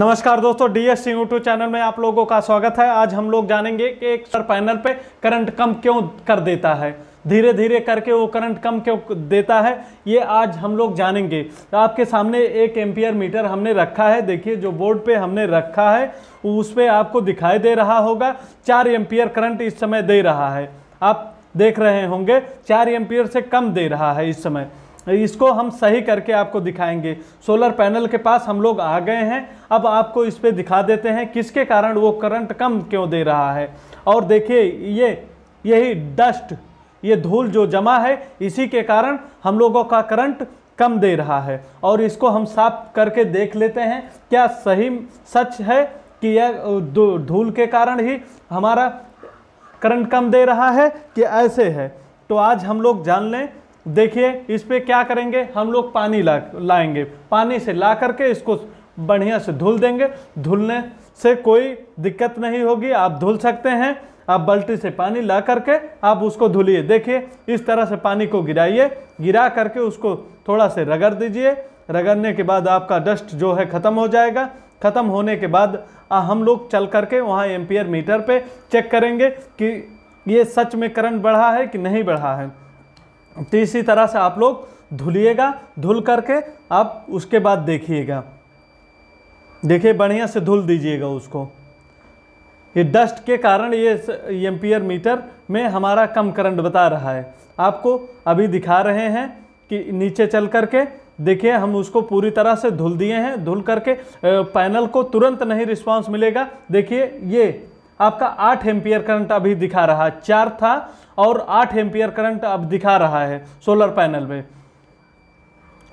नमस्कार दोस्तों D S YouTube channel में आप लोगों का स्वागत है आज हम लोग जानेंगे कि एक सर पैनल पे करंट कम क्यों कर देता है धीरे धीरे करके वो करंट कम क्यों देता है ये आज हम लोग जानेंगे आपके सामने एक एम्पियर मीटर हमने रखा है देखिए जो बोर्ड पे हमने रखा है उस पर आपको दिखाई दे रहा होगा चार एम्पियर करंट इस समय दे रहा है आप देख रहे होंगे चार एम्पियर से कम दे रहा है इस समय इसको हम सही करके आपको दिखाएंगे सोलर पैनल के पास हम लोग आ गए हैं अब आपको इस पर दिखा देते हैं किसके कारण वो करंट कम क्यों दे रहा है और देखिए ये यही डस्ट ये धूल जो जमा है इसी के कारण हम लोगों का करंट कम दे रहा है और इसको हम साफ करके देख लेते हैं क्या सही सच है कि यह धूल के कारण ही हमारा करंट कम दे रहा है कि ऐसे है तो आज हम लोग जान लें देखिए इस पर क्या करेंगे हम लोग पानी ला लाएंगे पानी से ला करके इसको बढ़िया से धुल देंगे धुलने से कोई दिक्कत नहीं होगी आप धुल सकते हैं आप बल्टी से पानी ला करके आप उसको धुलिए देखिए इस तरह से पानी को गिराइए गिरा करके उसको थोड़ा से रगड़ दीजिए रगड़ने के बाद आपका डस्ट जो है ख़त्म हो जाएगा ख़त्म होने के बाद हम लोग चल करके वहाँ एम्पियर मीटर पे चेक करेंगे कि ये सच में करंट बढ़ा है कि नहीं बढ़ा है तो इसी तरह से आप लोग धुलिएगा धुल करके आप उसके बाद देखिएगा देखिए बढ़िया से धुल दीजिएगा उसको ये डस्ट के कारण ये एम्पियर मीटर में हमारा कम करंट बता रहा है आपको अभी दिखा रहे हैं कि नीचे चल करके देखिए हम उसको पूरी तरह से धुल दिए हैं धुल करके पैनल को तुरंत नहीं रिस्पांस मिलेगा देखिए ये आपका आठ एम्पियर करंट अभी दिखा रहा है चार था और आठ एम्पियर करंट अब दिखा रहा है सोलर पैनल में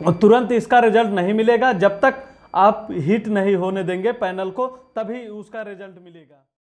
और तुरंत इसका रिजल्ट नहीं मिलेगा जब तक आप हीट नहीं होने देंगे पैनल को तभी उसका रिजल्ट मिलेगा